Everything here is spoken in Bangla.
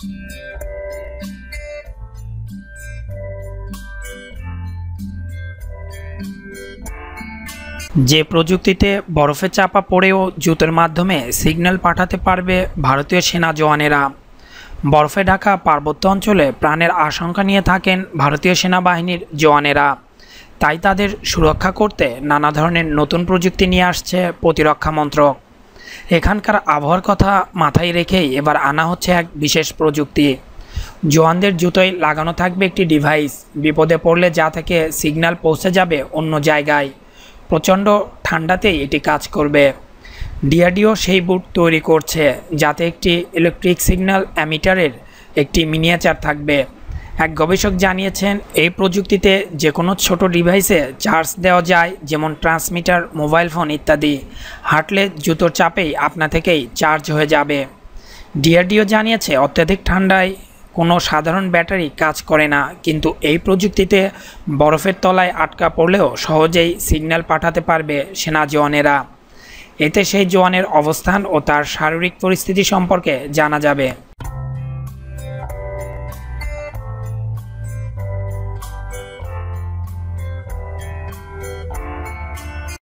যে প্রযুক্তিতে বরফে চাপা পড়েও জুতোর মাধ্যমে সিগন্যাল পাঠাতে পারবে ভারতীয় সেনা জওয়ানেরা বরফে ঢাকা পার্বত্য অঞ্চলে প্রাণের আশঙ্কা নিয়ে থাকেন ভারতীয় সেনাবাহিনীর জওয়ানেরা তাই তাদের সুরক্ষা করতে নানা ধরনের নতুন প্রযুক্তি নিয়ে আসছে প্রতিরক্ষা মন্ত্রক এখানকার আবহাওয়ার কথা মাথায় রেখেই এবার আনা হচ্ছে এক বিশেষ প্রযুক্তি জোয়ানদের জুতোয় লাগানো থাকবে একটি ডিভাইস বিপদে পড়লে যা থেকে সিগন্যাল পৌঁছে যাবে অন্য জায়গায় প্রচণ্ড ঠান্ডাতেই এটি কাজ করবে ডিআরডিও সেই বুট তৈরি করছে যাতে একটি ইলেকট্রিক সিগন্যাল অ্যামিটারের একটি মিনিয়েচার থাকবে এক গবেষক জানিয়েছেন এই প্রযুক্তিতে যে কোনো ছোট ডিভাইসে চার্জ দেওয়া যায় যেমন ট্রান্সমিটার মোবাইল ফোন ইত্যাদি হাঁটলে জুতোর চাপেই আপনা থেকেই চার্জ হয়ে যাবে ডিআরডিও জানিয়েছে অত্যাধিক ঠান্ডায় কোনো সাধারণ ব্যাটারি কাজ করে না কিন্তু এই প্রযুক্তিতে বরফের তলায় আটকা পড়লেও সহজেই সিগন্যাল পাঠাতে পারবে সেনা জওয়ানেরা এতে সেই জওয়ানের অবস্থান ও তার শারীরিক পরিস্থিতি সম্পর্কে জানা যাবে